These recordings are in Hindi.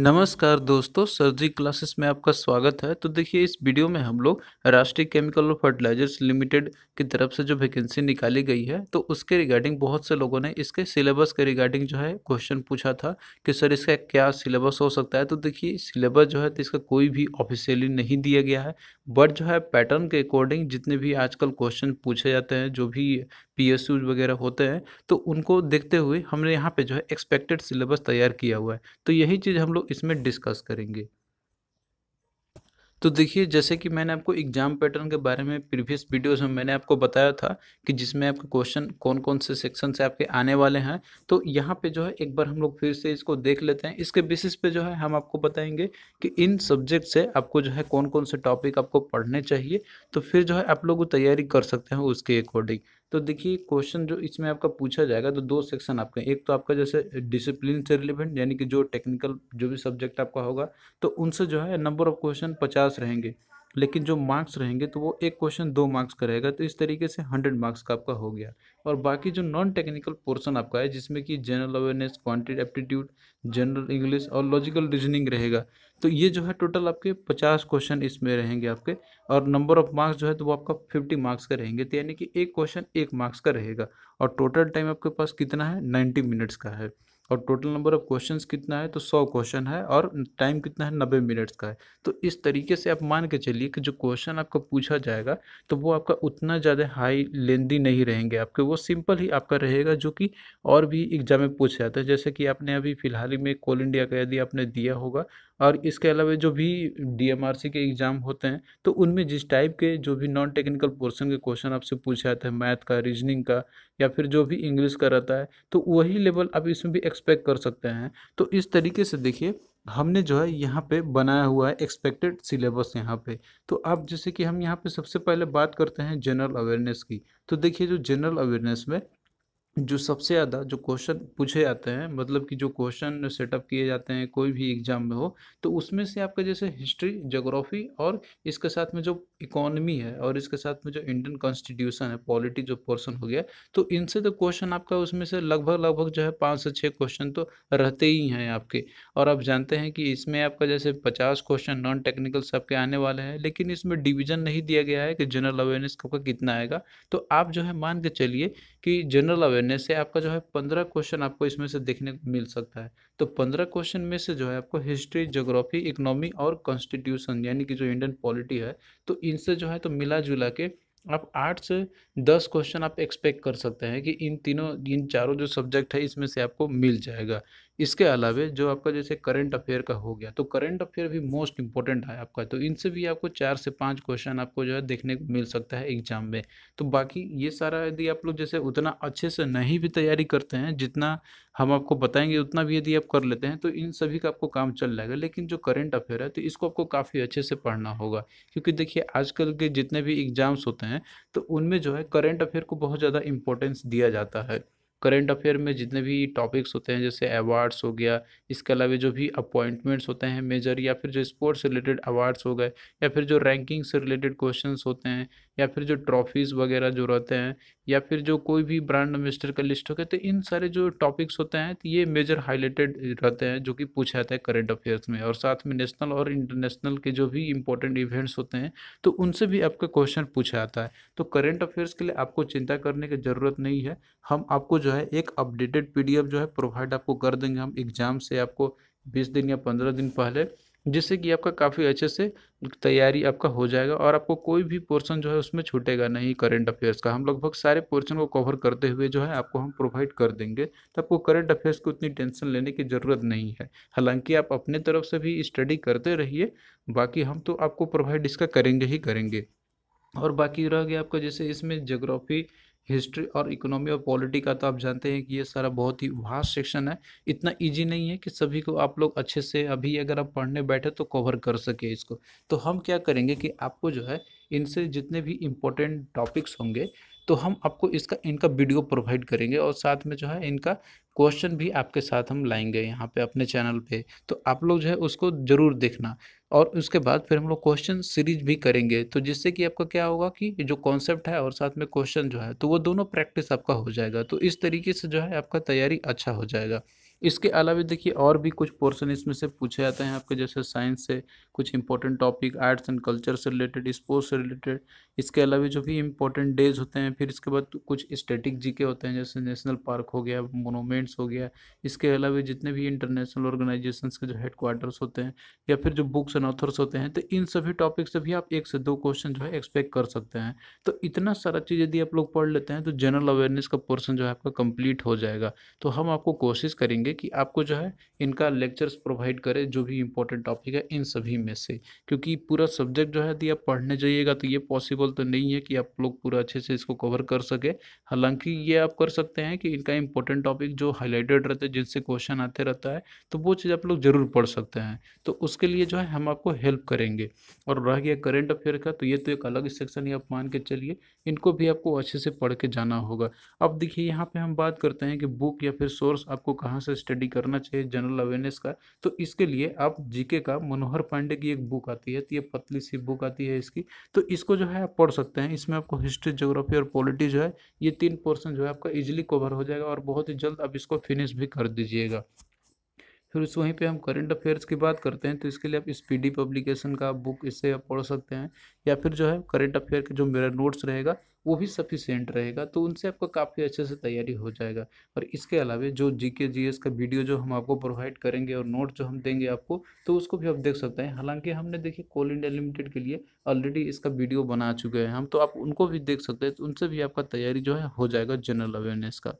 नमस्कार दोस्तों सर्जी क्लासेस में आपका स्वागत है तो देखिए इस वीडियो में हम लोग राष्ट्रीय केमिकल और फर्टिलाइजर्स लिमिटेड की तरफ से जो वैकेंसी निकाली गई है तो उसके रिगार्डिंग बहुत से लोगों ने इसके सिलेबस के रिगार्डिंग जो है क्वेश्चन पूछा था कि सर इसका क्या सिलेबस हो सकता है तो देखिए सिलेबस जो है तो इसका कोई भी ऑफिशियली नहीं दिया गया है बट जो है पैटर्न के अकॉर्डिंग जितने भी आजकल क्वेश्चन पूछे जाते हैं जो भी पी वगैरह होते हैं तो उनको देखते हुए हमने यहाँ पर जो है एक्सपेक्टेड सिलेबस तैयार किया हुआ है तो यही चीज़ हम लोग इसमें डिस्कस करेंगे तो देखिए जैसे कि मैंने आपको एग्जाम पैटर्न के बारे में प्रीवियस वीडियोस में मैंने आपको बताया था कि जिसमें आपके क्वेश्चन कौन कौन से सेक्शन से आपके आने वाले हैं तो यहाँ पे जो है एक बार हम लोग फिर से इसको देख लेते हैं इसके बेसिस पे जो है हम आपको बताएंगे कि इन सब्जेक्ट से आपको जो है कौन कौन से टॉपिक आपको पढ़ने चाहिए तो फिर जो है आप लोग तैयारी कर सकते हैं उसके अकॉर्डिंग तो देखिए क्वेश्चन जो इसमें आपका पूछा जाएगा तो दो सेक्शन आपका एक तो आपका जैसे डिसिप्लिन से रिलेवेंट यानी कि जो टेक्निकल जो भी सब्जेक्ट आपका होगा तो उनसे जो है नंबर ऑफ क्वेश्चन पचास रहेंगे लेकिन जो मार्क्स रहेंगे तो वो एक क्वेश्चन दो मार्क्स का रहेगा तो इस तरीके से हंड्रेड मार्क्स का आपका हो गया और बाकी जो नॉन टेक्निकल पोर्सन आपका है जिसमें कि general awareness quantity aptitude general English और लॉजिकल रीजनिंग रहेगा तो ये जो है टोटल आपके पचास क्वेश्चन इसमें रहेंगे आपके और नंबर ऑफ मार्क्स जो है तो वो आपका फिफ्टी मार्क्स का रहेंगे तो यानी कि एक क्वेश्चन एक मार्क्स का रहेगा और टोटल टाइम आपके पास कितना है नाइन्टी मिनट्स का है और टोटल नंबर ऑफ क्वेश्चंस कितना है तो सौ क्वेश्चन है और टाइम कितना है नब्बे मिनट्स का है तो इस तरीके से आप मान के चलिए कि जो क्वेश्चन आपको पूछा जाएगा तो वो आपका उतना ज़्यादा हाई लेंदी नहीं रहेंगे आपके वो सिंपल ही आपका रहेगा जो कि और भी एग्जाम में पूछा जाता है जैसे कि आपने अभी फिलहाल ही में कोल इंडिया का यदि आपने दिया होगा और इसके अलावा जो भी डीएमआरसी के एग्ज़ाम होते हैं तो उनमें जिस टाइप के जो भी नॉन टेक्निकल पोर्शन के क्वेश्चन आपसे पूछे जाते हैं मैथ का रीजनिंग का या फिर जो भी इंग्लिश का रहता है तो वही लेवल आप इसमें भी एक्सपेक्ट कर सकते हैं तो इस तरीके से देखिए हमने जो है यहाँ पे बनाया हुआ है एक्सपेक्टेड सिलेबस यहाँ पे तो आप जैसे कि हम यहाँ पे सबसे पहले बात करते हैं जनरल अवेयरनेस की तो देखिए जो जनरल अवेयरनेस में जो सबसे ज़्यादा जो क्वेश्चन पूछे जाते हैं मतलब कि जो क्वेश्चन सेटअप किए जाते हैं कोई भी एग्ज़ाम में हो तो उसमें से आपका जैसे हिस्ट्री जोग्राफी और इसके साथ में जो इकोनॉमी है और इसके साथ में जो इंडियन कॉन्स्टिट्यूशन है पॉलिटी जो पोर्सन हो गया तो इनसे तो क्वेश्चन आपका उसमें से लगभग लगभग जो है पाँच से छः क्वेश्चन तो रहते ही हैं आपके और आप जानते हैं कि इसमें आपका जैसे पचास क्वेश्चन नॉन टेक्निकल सब के आने वाले हैं लेकिन इसमें डिविज़न नहीं दिया गया है कि जनरल अवेयरनेस का कितना आएगा तो आप जो है मान के चलिए कि जनरल अवेयरनेस से आपका जो है पंद्रह क्वेश्चन आपको इसमें से देखने को मिल सकता है तो पंद्रह क्वेश्चन में से जो है आपको हिस्ट्री जोग्राफी इकोनॉमी और कॉन्स्टिट्यूशन यानी कि जो इंडियन पॉलिटी है तो इनसे जो है तो मिला जुला के आप आठ से दस क्वेश्चन आप एक्सपेक्ट कर सकते हैं कि इन तीनों इन चारों जो सब्जेक्ट है इसमें से आपको मिल जाएगा इसके अलावे जो आपका जैसे करंट अफेयर का हो गया तो करंट अफेयर भी मोस्ट इंपॉर्टेंट है आपका तो इनसे भी आपको चार से पाँच क्वेश्चन आपको जो है देखने को मिल सकता है एग्जाम में तो बाकी ये सारा यदि आप लोग जैसे उतना अच्छे से नहीं भी तैयारी करते हैं जितना हम आपको बताएंगे उतना भी यदि आप कर लेते हैं तो इन सभी का आपको काम चल जाएगा लेकिन जो करंट अफेयर है तो इसको आपको काफ़ी अच्छे से पढ़ना होगा क्योंकि देखिए आजकल के जितने भी एग्जाम्स होते हैं तो उनमें जो है करंट अफेयर को बहुत ज़्यादा इंपॉर्टेंस दिया जाता है करेंट अफेयर में जितने भी टॉपिक्स होते हैं जैसे अवार्ड्स हो गया इसके अलावा जो भी अपॉइंटमेंट्स होते हैं मेजर या फिर जो स्पोर्ट्स रिलेटेड अवार्ड्स हो गए या फिर जो रैंकिंग से रिलेटेड क्वेश्चन होते हैं या फिर जो ट्रॉफीज़ वगैरह जो रहते हैं या फिर जो कोई भी ब्रांड अम्बेस्टर का लिस्ट हो गया तो इन सारे जो टॉपिक्स होते हैं तो ये मेजर हाईलाइटेड रहते हैं जो कि पूछा जाता है करेंट अफेयर्स में और साथ में नेशनल और इंटरनेशनल के जो भी इंपॉर्टेंट इवेंट्स होते हैं तो उनसे भी आपका क्वेश्चन पूछा जाता है तो करेंट अफेयर्स के लिए आपको चिंता करने की ज़रूरत नहीं है हम आपको जो है एक अपडेटेड पी जो है प्रोवाइड आपको कर देंगे हम एग्ज़ाम से आपको बीस दिन या पंद्रह दिन पहले जिससे कि आपका काफ़ी अच्छे से तैयारी आपका हो जाएगा और आपको कोई भी पोर्शन जो है उसमें छूटेगा नहीं करंट अफेयर्स का हम लगभग सारे पोर्शन को कवर करते हुए जो है आपको हम प्रोवाइड कर देंगे तो आपको करंट अफेयर्स की उतनी टेंशन लेने की ज़रूरत नहीं है हालांकि आप अपने तरफ से भी स्टडी करते रहिए बाकी हम तो आपको प्रोवाइड इसका करेंगे ही करेंगे और बाकी रह गया आपका जैसे इसमें जोग्राफी हिस्ट्री और इकोनॉमी और पॉलिटी का तो आप जानते हैं कि ये सारा बहुत ही वास्ट सेक्शन है इतना इजी नहीं है कि सभी को आप लोग अच्छे से अभी अगर आप पढ़ने बैठे तो कवर कर सके इसको तो हम क्या करेंगे कि आपको जो है इनसे जितने भी इम्पोर्टेंट टॉपिक्स होंगे तो हम आपको इसका इनका वीडियो प्रोवाइड करेंगे और साथ में जो है इनका क्वेश्चन भी आपके साथ हम लाएंगे यहाँ पे अपने चैनल पे तो आप लोग जो है उसको ज़रूर देखना और उसके बाद फिर हम लोग क्वेश्चन सीरीज भी करेंगे तो जिससे कि आपका क्या होगा कि जो कॉन्सेप्ट है और साथ में क्वेश्चन जो है तो वो दोनों प्रैक्टिस आपका हो जाएगा तो इस तरीके से जो है आपका तैयारी अच्छा हो जाएगा इसके अलावा देखिए और भी कुछ पोर्शन इसमें से पूछे जाते हैं आपके जैसे साइंस से कुछ important topic arts and culture से रिलेटेड स्पोर्ट्स से रिलेटेड इसके अलावा जो भी इंपॉर्टेंट डेज होते हैं फिर इसके बाद कुछ स्टेटिक जी के होते हैं जैसे नेशनल पार्क हो गया मोनोमेंट्स हो गया इसके अलावा जितने भी इंटरनेशनल ऑर्गेनाइजेशन के जो हेडक्वार्टर्स होते हैं या फिर जो बुक्स एंड ऑथर्स होते हैं तो इन सभी टॉपिक से भी आप एक से दो क्वेश्चन जो है एक्सपेक्ट कर सकते हैं तो इतना सारा चीज़ यदि आप लोग पढ़ लेते हैं तो जनरल अवेयरनेस का पोर्सन जो है आपका कंप्लीट हो जाएगा तो हम आपको कोशिश करेंगे करेंगे कि आपको जो है इनका लेक्चर्स प्रोवाइड करें जो भी इम्पोर्टेंट टॉपिक है इन सभी में से क्योंकि पूरा सब्जेक्ट जो है यदि आप पढ़ने जाइएगा तो ये पॉसिबल तो नहीं है कि आप लोग पूरा अच्छे से इसको कवर कर सके हालांकि ये आप कर सकते हैं कि इनका इंपॉर्टेंट टॉपिक जो हाईलाइटेड रहते हैं जिनसे क्वेश्चन आते रहता है तो वो चीज़ आप लोग ज़रूर पढ़ सकते हैं तो उसके लिए जो है हम आपको हेल्प करेंगे और रह गया करेंट अफेयर का तो ये तो एक अलग सेक्शन ही आप मान के चलिए इनको भी आपको अच्छे से पढ़ के जाना होगा अब देखिए यहाँ पर हम बात करते हैं कि बुक या फिर सोर्स आपको कहाँ से स्टडी करना चाहिए जनरल अवेयरनेस का तो इसके लिए आप जीके का मनोहर पांडे की एक बुक आती है तो ये पतली सी बुक आती है इसकी तो इसको जो है आप पढ़ सकते हैं इसमें आपको हिस्ट्री जोग्राफी और पॉलिटी जो है ये तीन पोर्सन जो है आपका ईजिली कवर हो जाएगा और बहुत ही जल्द आप इसको फिनिश भी कर दीजिएगा फिर उस वहीं पे हम करंट अफेयर्स की बात करते हैं तो इसके लिए आप स्पीडी पब्लिकेशन का बुक इससे आप पढ़ सकते हैं या फिर जो है करंट अफेयर के जो मेरा नोट्स रहेगा वो भी सफिशेंट रहेगा तो उनसे आपका काफ़ी अच्छे से तैयारी हो जाएगा और इसके अलावा जो जी के जी एस का वीडियो जो हम आपको प्रोवाइड करेंगे और नोट जो हम देंगे आपको तो उसको भी आप देख सकते हैं हालांकि हमने देखिए कोल इंडिया लिमिटेड के लिए ऑलरेडी इसका वीडियो बना चुके हैं हम तो आप उनको भी देख सकते हैं तो उनसे भी आपका तैयारी जो है हो जाएगा जनरल अवेयरनेस का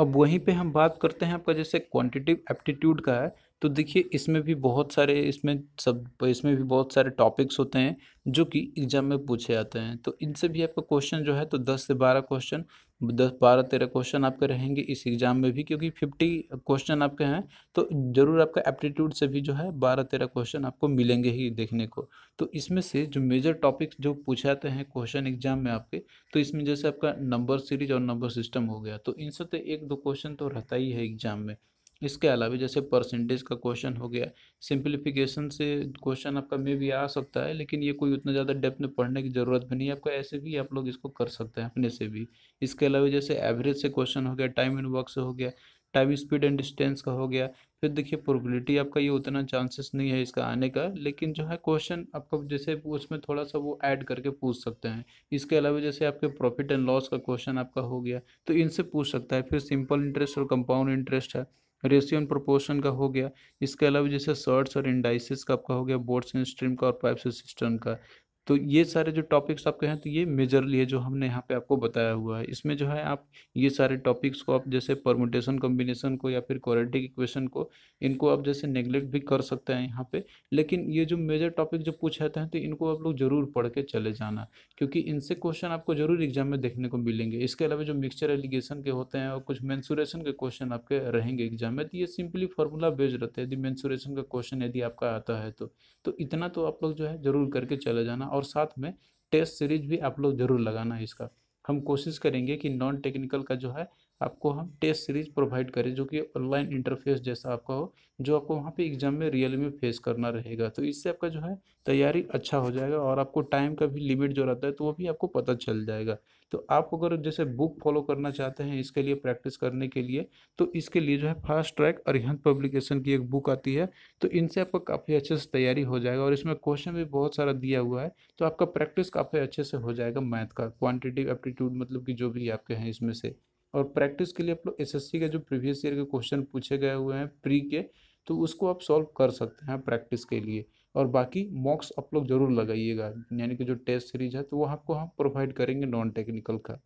अब वहीं पे हम बात करते हैं आपका जैसे क्वांटिटिव एप्टीट्यूड का है तो देखिए इसमें भी बहुत सारे इसमें सब इसमें भी बहुत सारे टॉपिक्स होते हैं जो कि एग्ज़ाम में पूछे जाते हैं तो इनसे भी आपका क्वेश्चन जो है तो दस से बारह क्वेश्चन दस बारह तेरह क्वेश्चन आपके रहेंगे इस एग्ज़ाम में भी क्योंकि फिफ्टी क्वेश्चन आपके हैं तो ज़रूर आपका एप्टीट्यूड से भी जो है बारह तेरह क्वेश्चन आपको मिलेंगे ही देखने को तो इसमें से जो मेजर टॉपिक्स जो पूछे जाते हैं क्वेश्चन एग्जाम में आपके तो इसमें जैसे आपका नंबर सीरीज और नंबर सिस्टम हो गया तो इनसे तो एक दो क्वेश्चन तो रहता ही है एग्जाम में इसके अलावा जैसे परसेंटेज का क्वेश्चन हो गया सिंप्लीफिकेशन से क्वेश्चन आपका मे भी आ सकता है लेकिन ये कोई उतना ज़्यादा डेप्थ में पढ़ने की ज़रूरत भी नहीं है आपका ऐसे भी आप लोग इसको कर सकते हैं अपने से भी इसके अलावा जैसे एवरेज से क्वेश्चन हो गया टाइम एंड वर्क से हो गया टाइम स्पीड एंड डिस्टेंस का हो गया फिर देखिए प्रोबेबिलिटी आपका ये उतना चांसेस नहीं है इसका आने का लेकिन जो है क्वेश्चन आपका जैसे उसमें थोड़ा सा वो ऐड करके पूछ सकते हैं इसके अलावा जैसे आपके प्रॉफिट एंड लॉस का क्वेश्चन आपका हो गया तो इनसे पूछ सकता है फिर सिंपल इंटरेस्ट और कंपाउंड इंटरेस्ट है रेशियो एंड प्रोपोर्शन का हो गया इसके अलावा जैसे शर्ट्स और इंडाइसिस का आपका हो गया बोर्ड्स एंड स्ट्रीम का और पाइप्स सिस्टम का तो ये सारे जो टॉपिक्स आपके हैं तो ये मेजरली है जो हमने यहाँ पे आपको बताया हुआ है इसमें जो है आप ये सारे टॉपिक्स को आप जैसे परमुटेशन कॉम्बिनेशन को या फिर क्वालिटिक इक्वेशन को इनको आप जैसे नेग्लेक्ट भी कर सकते हैं यहाँ पे लेकिन ये जो मेजर टॉपिक जो पूछ रहते हैं तो इनको आप लोग ज़रूर पढ़ के चले जाना क्योंकि इनसे क्वेश्चन आपको ज़रूर एग्जाम में देखने को मिलेंगे इसके अलावा जो मिक्सचर एलिगेशन के होते हैं और कुछ मैंसूरेशन के क्वेश्चन आपके रहेंगे एग्जाम में तो ये सिंपली फार्मूला बेस्ड रहते हैं यदि मैंसुरेशन का क्वेश्चन यदि आपका आता है तो, तो इतना तो आप लोग जो है ज़रूर करके चले जाना और साथ में टेस्ट सीरीज भी आप लोग ज़रूर लगाना है इसका हम कोशिश करेंगे कि नॉन टेक्निकल का जो है आपको हम टेस्ट सीरीज प्रोवाइड करें जो कि ऑनलाइन इंटरफेस जैसा आपका हो जो आपको वहाँ पे एग्जाम में रियल में फेस करना रहेगा तो इससे आपका जो है तैयारी अच्छा हो जाएगा और आपको टाइम का भी लिमिट जो रहता है तो वो भी आपको पता चल जाएगा तो आप अगर जैसे बुक फॉलो करना चाहते हैं इसके लिए प्रैक्टिस करने के लिए तो इसके लिए जो है फास्ट ट्रैक अरिहंत पब्लिकेशन की एक बुक आती है तो इनसे आपका काफ़ी अच्छे से तैयारी हो जाएगा और इसमें क्वेश्चन भी बहुत सारा दिया हुआ है तो आपका प्रैक्टिस काफ़ी अच्छे से हो जाएगा मैथ का क्वान्टिटिव एप्टीट्यूड मतलब कि जो भी आपके हैं इसमें से और प्रैक्टिस के लिए आप लोग एसएससी के जो प्रीवियस ईयर के क्वेश्चन पूछे गए हुए हैं प्री के तो उसको आप सॉल्व कर सकते हैं प्रैक्टिस के लिए और बाकी मॉक्स आप लोग जरूर लगाइएगा यानी कि जो टेस्ट सीरीज है तो वो आपको हम प्रोवाइड करेंगे नॉन टेक्निकल का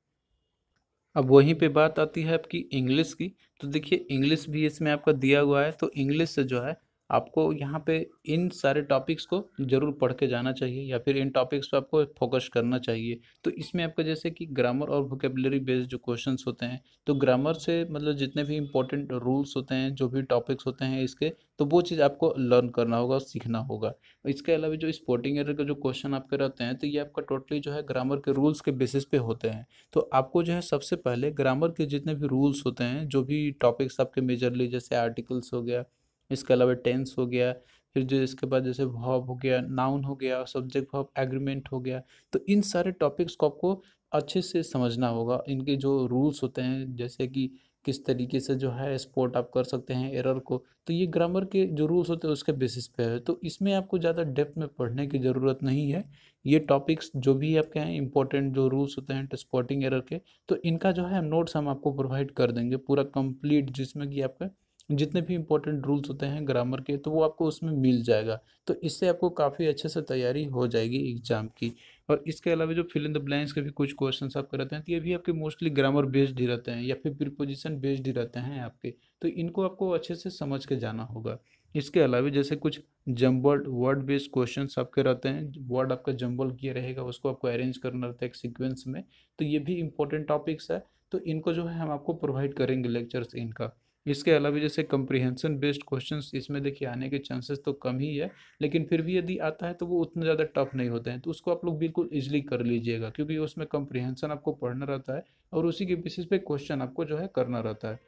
अब वहीं पे बात आती है आपकी इंग्लिश की तो देखिए इंग्लिश भी इसमें आपका दिया हुआ है तो इंग्लिश से जो है आपको यहाँ पे इन सारे टॉपिक्स को ज़रूर पढ़ के जाना चाहिए या फिर इन टॉपिक्स पे आपको फोकस करना चाहिए तो इसमें आपका जैसे कि ग्रामर और वोकेबलरी बेस्ड जो क्वेश्चन होते हैं तो ग्रामर से मतलब जितने भी इंपॉर्टेंट रूल्स होते हैं जो भी टॉपिक्स होते हैं इसके तो वो चीज़ आपको लर्न करना होगा और सीखना होगा इसके अलावा जो स्पोर्टिंग एयर का जो क्वेश्चन आपके रहते हैं तो ये आपका टोटली जो है ग्रामर के रूल्स के बेसिस पे होते हैं तो आपको जो है सबसे पहले ग्रामर के जितने भी रूल्स होते हैं जो भी टॉपिक्स आपके मेजरली जैसे आर्टिकल्स हो गया इसके अलावा टेंस हो गया फिर जो इसके बाद जैसे भाव हो गया नाउन हो गया सब्जेक्ट भाव एग्रीमेंट हो गया तो इन सारे टॉपिक्स को आपको अच्छे से समझना होगा इनके जो रूल्स होते हैं जैसे कि किस तरीके से जो है स्पोर्ट आप कर सकते हैं एरर को तो ये ग्रामर के जो रूल्स होते हैं उसके बेसिस पे है तो इसमें आपको ज़्यादा डेप्थ में पढ़ने की ज़रूरत नहीं है ये टॉपिक्स जो भी आपके हैं इंपॉर्टेंट जो रूल्स होते हैं स्पॉटिंग एरर के तो इनका जो है नोट्स हम आपको प्रोवाइड कर देंगे पूरा कंप्लीट जिसमें कि आपका जितने भी इंपॉर्टेंट रूल्स होते हैं ग्रामर के तो वो आपको उसमें मिल जाएगा तो इससे आपको काफ़ी अच्छे से तैयारी हो जाएगी एग्ज़ाम की और इसके अलावा जो फिल इन द ब्लैंक्स के भी कुछ क्वेश्चन आप करते हैं तो ये भी आपके मोस्टली ग्रामर बेस्ड ही रहते हैं या फिर प्रिपोजिशन बेस्ड ही रहते हैं आपके तो इनको आपको अच्छे से समझ के जाना होगा इसके अलावा जैसे कुछ जम्बल्ड वर्ड बेस्ड क्वेश्चन आपके रहते हैं वर्ड आपका जम्बल किया रहेगा उसको आपको अरेंज करना रहता है एक सिक्वेंस में तो ये भी इंपॉर्टेंट टॉपिक्स है तो इनको जो है हम आपको प्रोवाइड करेंगे लेक्चर्स इनका इसके अलावा जैसे कंप्रीहेंसन बेस्ड क्वेश्चंस इसमें देखिए आने के चांसेस तो कम ही है लेकिन फिर भी यदि आता है तो वो उतना ज़्यादा टफ नहीं होते हैं तो उसको आप लोग बिल्कुल ईजिली कर लीजिएगा क्योंकि उसमें कंप्रीहेंसन आपको पढ़ना रहता है और उसी के बेसिस पे क्वेश्चन आपको जो है करना रहता है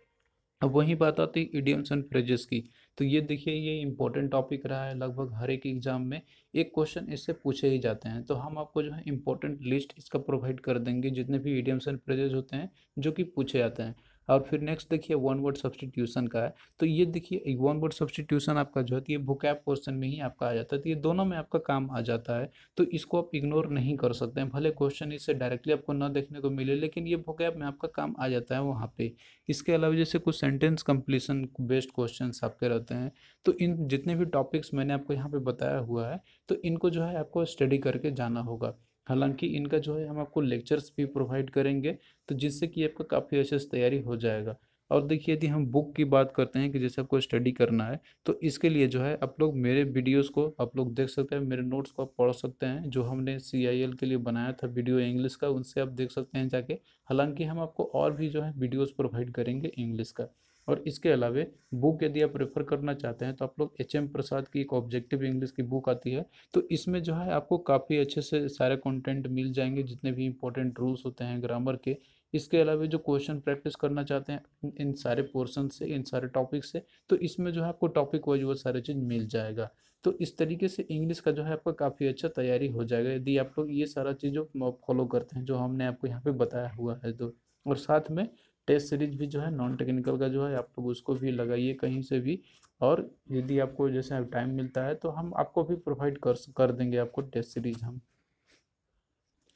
अब वही बात आती है इडियम्स एंड फ्रेजेस की तो ये देखिए ये इंपॉर्टेंट टॉपिक रहा है लगभग हर एक एग्जाम में एक क्वेश्चन इससे पूछे ही जाते हैं तो हम आपको जो है इंपॉर्टेंट लिस्ट इसका प्रोवाइड कर देंगे जितने भी इडियम्स एंड फ्रेजेस होते हैं जो कि पूछे जाते हैं और फिर नेक्स्ट देखिए वन वर्ड सब्सटीट्यूशन का है तो ये देखिए वन वर्ड सब्सटीट्यूशन आपका जो है तो ये भूकैप क्वेश्चन में ही आपका आ जाता है तो ये दोनों में आपका काम आ जाता है तो इसको आप इग्नोर नहीं कर सकते हैं भले क्वेश्चन इससे डायरेक्टली आपको ना देखने को मिले लेकिन ये भूकैप में आपका काम आ जाता है वहाँ पर इसके अलावा जैसे कुछ सेंटेंस कंप्लीसन बेस्ड क्वेश्चन आपके रहते हैं तो इन जितने भी टॉपिक्स मैंने आपको यहाँ पर बताया हुआ है तो इनको जो है आपको स्टडी करके जाना होगा हालांकि इनका जो है हम आपको लेक्चर्स भी प्रोवाइड करेंगे तो जिससे कि आपका काफ़ी अच्छे से तैयारी हो जाएगा और देखिए यदि हम बुक की बात करते हैं कि जैसे आपको स्टडी करना है तो इसके लिए जो है आप लोग मेरे वीडियोस को आप लोग देख सकते हैं मेरे नोट्स को आप पढ़ सकते हैं जो हमने सी के लिए बनाया था वीडियो इंग्लिश का उनसे आप देख सकते हैं जाके हालांकि हम आपको और भी जो है वीडियोज़ प्रोवाइड करेंगे इंग्लिश का और इसके अलावे बुक यदि आप रेफ़र करना चाहते हैं तो आप लोग एच एम प्रसाद की एक ऑब्जेक्टिव इंग्लिश की बुक आती है तो इसमें जो है आपको काफ़ी अच्छे से सारे कंटेंट मिल जाएंगे जितने भी इंपॉर्टेंट रूल्स होते हैं ग्रामर के इसके अलावा जो क्वेश्चन प्रैक्टिस करना चाहते हैं इन सारे पोर्सन से इन सारे टॉपिक से तो इसमें जो है आपको टॉपिक वाइज वो सारे चीज़ मिल जाएगा तो इस तरीके से इंग्लिश का जो है आपका काफ़ी अच्छा तैयारी हो जाएगा यदि आप लोग ये सारा चीज़ जो फॉलो करते हैं जो हमने आपको यहाँ पे बताया हुआ है तो और साथ में टेस्ट सीरीज भी जो है नॉन टेक्निकल का जो है आप लोग उसको भी लगाइए कहीं से भी और यदि आपको जैसे टाइम मिलता है तो हम आपको भी प्रोवाइड कर कर देंगे आपको टेस्ट सीरीज हम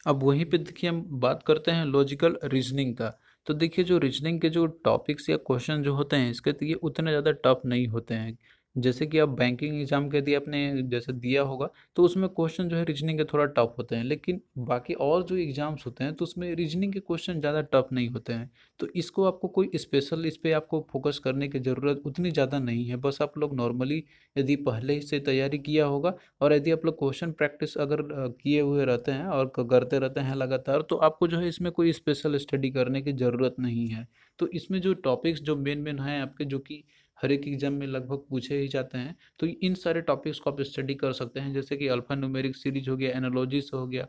अब वहीं पे देखिए हम बात करते हैं लॉजिकल रीजनिंग का तो देखिए जो रीजनिंग के जो टॉपिक्स या क्वेश्चन जो होते हैं इसके तो ये उतने ज़्यादा टफ नहीं होते हैं जैसे कि आप बैंकिंग एग्ज़ाम के दिए आपने जैसे दिया होगा तो उसमें क्वेश्चन जो है रीजनिंग के थोड़ा टफ होते हैं लेकिन बाकी और जो एग्ज़ाम्स होते हैं तो उसमें रीजनिंग के क्वेश्चन ज़्यादा टफ नहीं होते हैं तो इसको आपको कोई स्पेशल इस पर आपको फोकस करने की ज़रूरत उतनी ज़्यादा नहीं है बस आप लोग नॉर्मली यदि पहले ही से तैयारी किया होगा और यदि आप लोग क्वेश्चन प्रैक्टिस अगर किए हुए रहते हैं और करते रहते हैं लगातार तो आपको जो है इसमें कोई स्पेशल स्टडी करने की ज़रूरत नहीं है तो इसमें जो टॉपिक्स जो मेन मेन हैं आपके जो कि हर एक एग्जाम में लगभग पूछे ही जाते हैं तो इन सारे टॉपिक्स को आप स्टडी कर सकते हैं जैसे कि अल्फा न्यूमेरिक सीरीज हो गया एनालॉजीस हो गया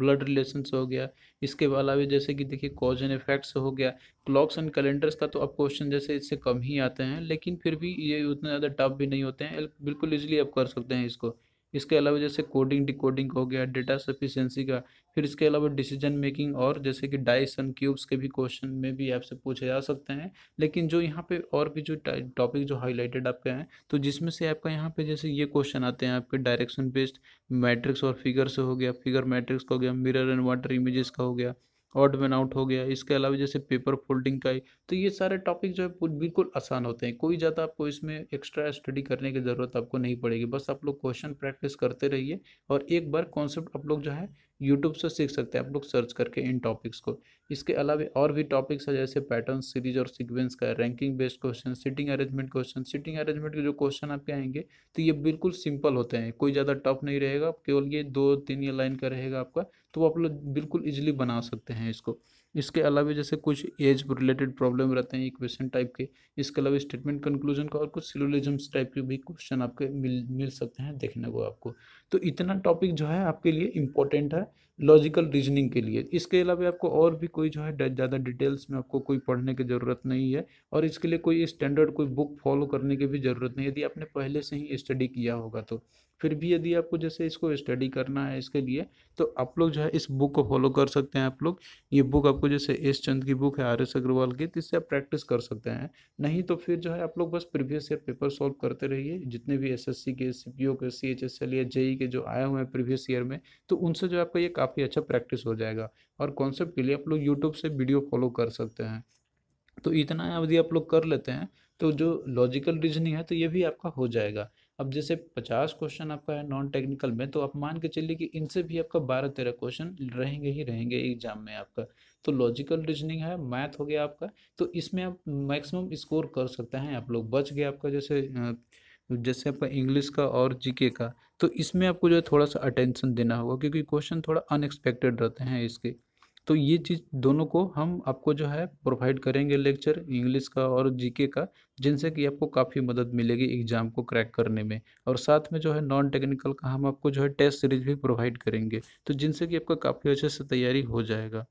ब्लड रिलेशंस हो गया इसके अलावा जैसे कि देखिए कॉज एंड इफेक्ट्स हो गया क्लॉक्स एंड कैलेंडर्स का तो आप क्वेश्चन जैसे इससे कम ही आते हैं लेकिन फिर भी ये उतने ज़्यादा टफ भी नहीं होते हैं बिल्कुल ईजिली आप कर सकते हैं इसको इसके अलावा जैसे कोडिंग डिकोडिंग हो गया डेटा सफिशेंसी का फिर इसके अलावा डिसीजन मेकिंग और जैसे कि डाइसन क्यूब्स के भी क्वेश्चन में भी आपसे पूछे जा सकते हैं लेकिन जो यहाँ पे और भी जो टॉपिक जो हाईलाइटेड आपके हैं तो जिसमें से आपका यहाँ पे जैसे ये क्वेश्चन आते हैं आपके डायरेक्शन बेस्ड मैट्रिक्स और फिगर से हो गया फिगर मैट्रिक्स का हो गया मिरर एंड वाटर इमेजेस का हो गया ऑड मैन आउट हो गया इसके अलावा जैसे पेपर फोल्डिंग का है तो ये सारे टॉपिक जो है बिल्कुल आसान होते हैं कोई ज़्यादा आपको इसमें एक्स्ट्रा स्टडी करने की ज़रूरत आपको नहीं पड़ेगी बस आप लोग क्वेश्चन प्रैक्टिस करते रहिए और एक बार कॉन्सेप्ट आप लोग जो है यूट्यूब से सीख सकते हैं आप लोग सर्च करके इन टॉपिक्स को इसके अलावा और भी टॉपिक्स है जैसे पैटर्न सीरीज और सिक्वेंस का ranking based question sitting arrangement question sitting arrangement के जो क्वेश्चन आपके आएंगे तो ये बिल्कुल सिंपल होते हैं कोई ज़्यादा टफ नहीं रहेगा केवल ये दो तीन ये लाइन का रहेगा आपका तो आप लोग बिल्कुल ईजिली बना सकते हैं इसको इसके अलावा जैसे कुछ एज रिलेटेड प्रॉब्लम रहते हैं इक्वेशन टाइप के इसके अलावा स्टेटमेंट कंक्लूजन का और कुछ सिलोलिजम्स टाइप के भी क्वेश्चन आपके मिल मिल सकते हैं देखने को आपको तो इतना टॉपिक जो है आपके लिए इम्पोर्टेंट है लॉजिकल रीजनिंग के लिए इसके अलावा आपको और भी कोई जो है ज़्यादा डिटेल्स में आपको कोई पढ़ने की ज़रूरत नहीं है और इसके लिए कोई स्टैंडर्ड कोई बुक फॉलो करने की भी ज़रूरत नहीं यदि आपने पहले से ही स्टडी किया होगा तो फिर भी यदि आपको जैसे इसको स्टडी करना है इसके लिए तो आप लोग जो है इस बुक को फॉलो कर सकते हैं आप लोग ये बुक आपको जैसे एस चंद की बुक है आर एस अग्रवाल की तो इससे आप प्रैक्टिस कर सकते हैं नहीं तो फिर जो है आप लोग बस प्रीवियस ईयर पेपर सॉल्व करते रहिए जितने भी एस एस सी के सी पी ओ के सी एच एस एल या जेई के के जो आए हुए हैं प्रीवियस ईयर में तो उनसे जो आपका ये काफ़ी अच्छा प्रैक्टिस हो जाएगा और कॉन्सेप्ट के लिए आप लोग यूट्यूब से वीडियो फॉलो कर सकते हैं तो इतना अवधि आप लोग कर लेते हैं तो जो लॉजिकल रीजनिंग है तो ये भी आपका हो जाएगा अब जैसे पचास क्वेश्चन आपका है नॉन टेक्निकल में तो आप मान के चलिए कि इनसे भी आपका बारह तेरह क्वेश्चन रहेंगे ही रहेंगे एग्जाम में आपका तो लॉजिकल रीजनिंग है मैथ हो गया आपका तो इसमें आप मैक्सिमम स्कोर कर सकते हैं आप लोग बच गया आपका जैसे आ, जैसे आपका इंग्लिश का और जीके का तो इसमें आपको जो है थोड़ा सा अटेंशन देना होगा क्योंकि क्वेश्चन थोड़ा अनएक्सपेक्टेड रहते हैं इसके तो ये चीज़ दोनों को हम आपको जो है प्रोवाइड करेंगे लेक्चर इंग्लिश का और जीके का जिनसे कि आपको काफ़ी मदद मिलेगी एग्जाम को क्रैक करने में और साथ में जो है नॉन टेक्निकल का हम आपको जो है टेस्ट सीरीज भी प्रोवाइड करेंगे तो जिनसे कि आपका काफ़ी अच्छे से तैयारी हो जाएगा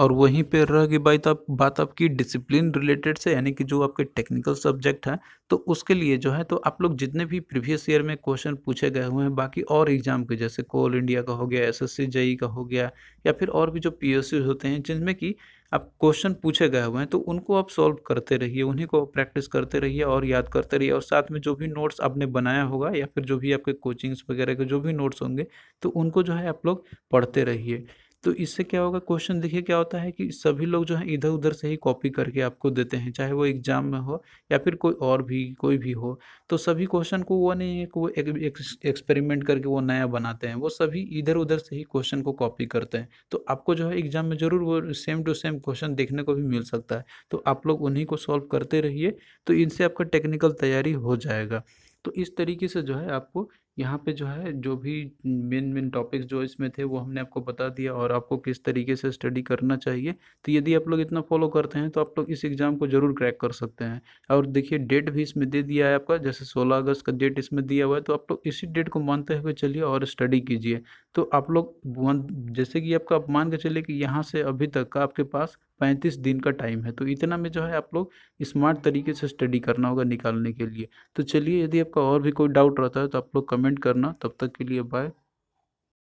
और वहीं रह गई बात आप बात आपकी डिसिप्लिन रिलेटेड से यानी कि जो आपके टेक्निकल सब्जेक्ट हैं तो उसके लिए जो है तो आप लोग जितने भी प्रीवियस ईयर में क्वेश्चन पूछे गए हुए हैं बाकी और एग्जाम के जैसे कोल इंडिया का हो गया एस एस e का हो गया या फिर और भी जो पी होते हैं जिनमें कि आप क्वेश्चन पूछे गए हुए हैं तो उनको आप सॉल्व करते रहिए उन्हीं को प्रैक्टिस करते रहिए और याद करते रहिए और साथ में जो भी नोट्स आपने बनाया होगा या फिर जो भी आपके कोचिंग्स वगैरह के जो भी नोट्स होंगे तो उनको जो है आप लोग पढ़ते रहिए तो इससे क्या होगा क्वेश्चन देखिए क्या होता है कि सभी लोग जो है इधर उधर से ही कॉपी करके आपको देते हैं चाहे वो एग्जाम में हो या फिर कोई और भी कोई भी हो तो सभी क्वेश्चन को वो नहीं है कि वो एक, एक, एक्सपेरिमेंट करके वो नया बनाते हैं वो सभी इधर उधर से ही क्वेश्चन को कॉपी करते हैं तो आपको जो है एग्जाम में ज़रूर वो सेम टू सेम क्वेश्चन देखने को भी मिल सकता है तो आप लोग उन्हीं को सॉल्व करते रहिए तो इनसे आपका टेक्निकल तैयारी हो जाएगा तो इस तरीके से जो है आपको यहाँ पे जो है जो भी मेन मेन टॉपिक्स जो इसमें थे वो हमने आपको बता दिया और आपको किस तरीके से स्टडी करना चाहिए तो यदि आप लोग इतना फॉलो करते हैं तो आप लोग इस एग्ज़ाम को ज़रूर क्रैक कर सकते हैं और देखिए डेट भी इसमें दे दिया है आपका जैसे सोलह अगस्त का डेट इसमें दिया हुआ है तो आप लोग इसी डेट को मानते हुए चलिए और स्टडी कीजिए तो आप लोग जैसे कि आपका आप मान के चलिए कि यहाँ से अभी तक का आपके पास पैंतीस दिन का टाइम है तो इतना में जो है आप लोग स्मार्ट तरीके से स्टडी करना होगा निकालने के लिए तो चलिए यदि आपका और भी कोई डाउट रहता है तो आप लोग कमेंट करना तब तक के लिए बाय